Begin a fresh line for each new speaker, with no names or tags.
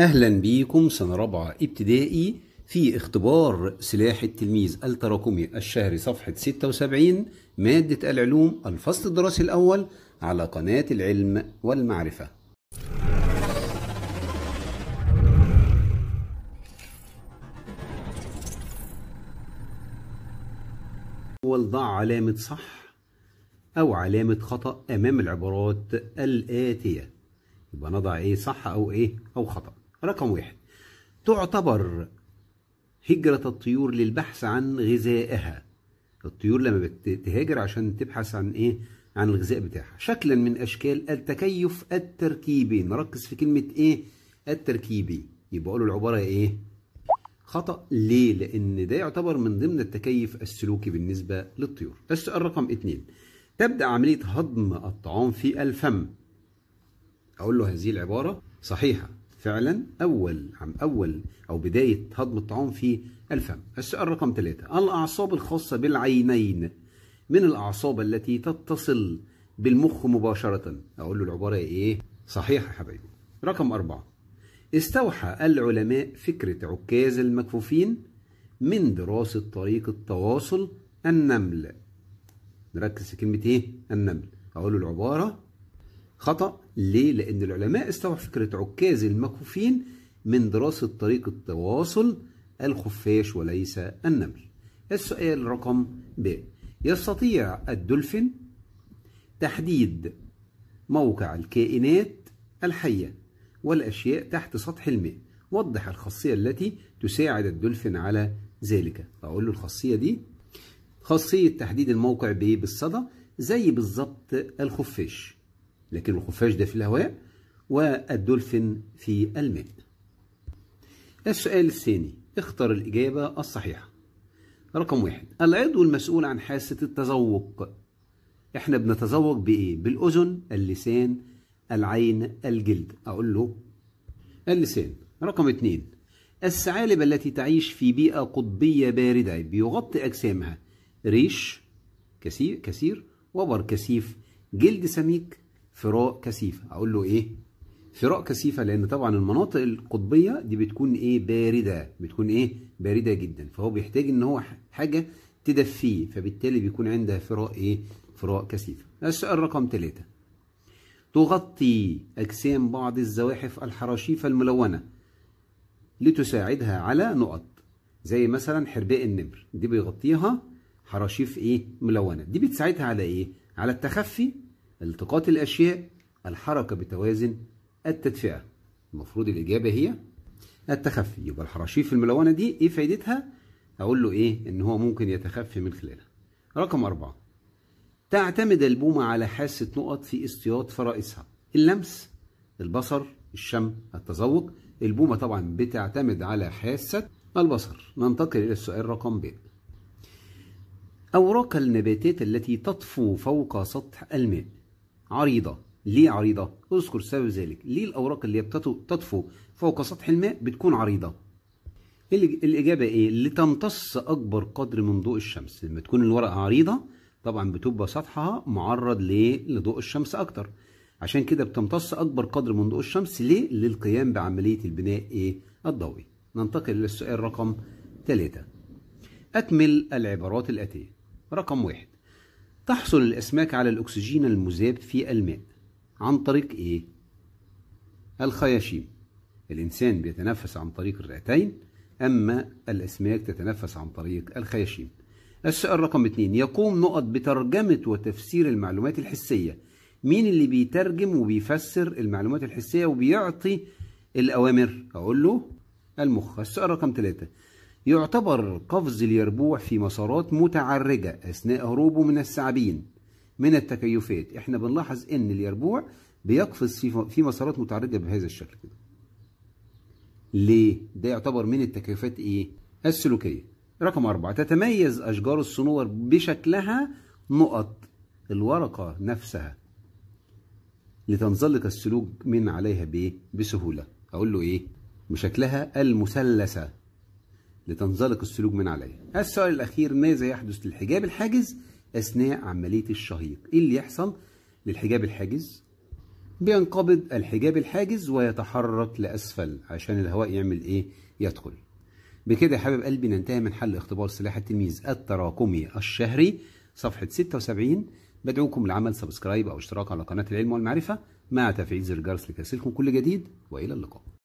أهلا بيكم سنة رابعة ابتدائي في اختبار سلاح التلميذ التراكمي الشهري صفحة 76 مادة العلوم الفصل الدراسي الأول على قناة العلم والمعرفة أول ضع علامة صح أو علامة خطأ أمام العبارات الآتية يبقى نضع إيه صح أو إيه أو خطأ رقم واحد تعتبر هجرة الطيور للبحث عن غذائها الطيور لما بتهاجر عشان تبحث عن ايه عن الغذاء بتاعها شكلا من اشكال التكيف التركيبي نركز في كلمة ايه التركيبي يبقى له العبارة ايه خطأ ليه لان ده يعتبر من ضمن التكيف السلوكي بالنسبة للطيور السؤال رقم اتنين تبدأ عملية هضم الطعام في الفم أقول له هذه العبارة صحيحة فعلا أول عم أول أو بداية هضم الطعام في الفم السؤال رقم ثلاثة الأعصاب الخاصة بالعينين من الأعصاب التي تتصل بالمخ مباشرة أقول له العبارة إيه؟ صحيح يا حبايبي رقم أربعة استوحى العلماء فكرة عكاز المكفوفين من دراسة طريق التواصل النمل نركز في كلمة إيه؟ النمل أقول له العبارة خطأ ليه؟ لأن العلماء استوعبوا فكرة عكاز المكفوفين من دراسة طريقة تواصل الخفاش وليس النمل. السؤال رقم ب يستطيع الدولفين تحديد موقع الكائنات الحية والأشياء تحت سطح الماء. وضح الخاصية التي تساعد الدولفين على ذلك. أقول له الخاصية دي خاصية تحديد الموقع بإيه؟ بالصدى زي بالظبط الخفاش. لكن الخفاش ده في الهواء والدولفين في الماء السؤال الثاني اختر الإجابة الصحيحة رقم واحد العضو المسؤول عن حاسة التذوق احنا بنتذوق بإيه؟ بالأذن اللسان العين الجلد أقول له اللسان رقم اثنين الثعالب التي تعيش في بيئة قطبية باردة بيغطي أجسامها ريش كثير, كثير وبر كثيف جلد سميك فراء كثيفه اقول له ايه فراء كثيفه لان طبعا المناطق القطبيه دي بتكون ايه بارده بتكون ايه بارده جدا فهو بيحتاج ان هو حاجه تدفيه فبالتالي بيكون عندها فراء ايه فراء كثيفه السؤال رقم ثلاثة تغطي اجسام بعض الزواحف الحراشيف الملونه لتساعدها على نقط زي مثلا حرباء النمر دي بيغطيها حراشيف ايه ملونه دي بتساعدها على ايه على التخفي التقاط الأشياء الحركة بتوازن التدفئة المفروض الإجابة هي التخفي يبقى الحراشيف الملونة دي إيه فايدتها؟ أقول له إيه؟ إن هو ممكن يتخفي من خلالها. رقم أربعة تعتمد البومة على حاسة نقط في استياط فرائسها اللمس البصر الشم التذوق البومة طبعا بتعتمد على حاسة البصر ننتقل إلى السؤال رقم ب أوراق النباتات التي تطفو فوق سطح الماء عريضة ليه عريضة؟ اذكر سبب ذلك ليه الأوراق اللي بتطفو فوق سطح الماء بتكون عريضة؟ الإجابة إيه؟ لتمتص أكبر قدر من ضوء الشمس لما تكون الورقة عريضة طبعا بتبقى سطحها معرض ليه؟ لضوء الشمس أكتر عشان كده بتمتص أكبر قدر من ضوء الشمس ليه؟ للقيام بعملية البناء إيه؟ الضوئي ننتقل للسؤال رقم ثلاثة أكمل العبارات الآتية رقم واحد تحصل الأسماك على الأكسجين المذاب في الماء عن طريق إيه؟ الخياشيم الإنسان بيتنفس عن طريق الرئتين أما الأسماك تتنفس عن طريق الخياشيم السؤال رقم اتنين يقوم نقط بترجمة وتفسير المعلومات الحسية مين اللي بيترجم وبيفسر المعلومات الحسية وبيعطي الأوامر أقول له المخ السؤال رقم ثلاثة يعتبر قفز اليربوع في مسارات متعرجة أثناء هروبه من الثعابين من التكيفات احنا بنلاحظ ان اليربوع بيقفز في مسارات متعرجة بهذا الشكل كده ليه؟ ده يعتبر من التكيفات ايه؟ السلوكية رقم أربعة تتميز أشجار الصنور بشكلها نقط الورقة نفسها لتنزلق السلوك من عليها بإيه؟ بسهولة أقول له إيه؟ بشكلها المثلثة لتنزلق السلوك من عليه السؤال الأخير ماذا يحدث للحجاب الحاجز أثناء عملية الشهيق إيه اللي يحصل للحجاب الحاجز بينقبض الحجاب الحاجز ويتحرك لأسفل عشان الهواء يعمل إيه يدخل بكده يا حبيب قلبي ننتهي من حل اختبار سلاح التلميذ التراكمي الشهري صفحة 76 بدعوكم لعمل سبسكرايب أو اشتراك على قناة العلم والمعرفة مع تفعيل زر الجرس لترسلكم كل جديد وإلى اللقاء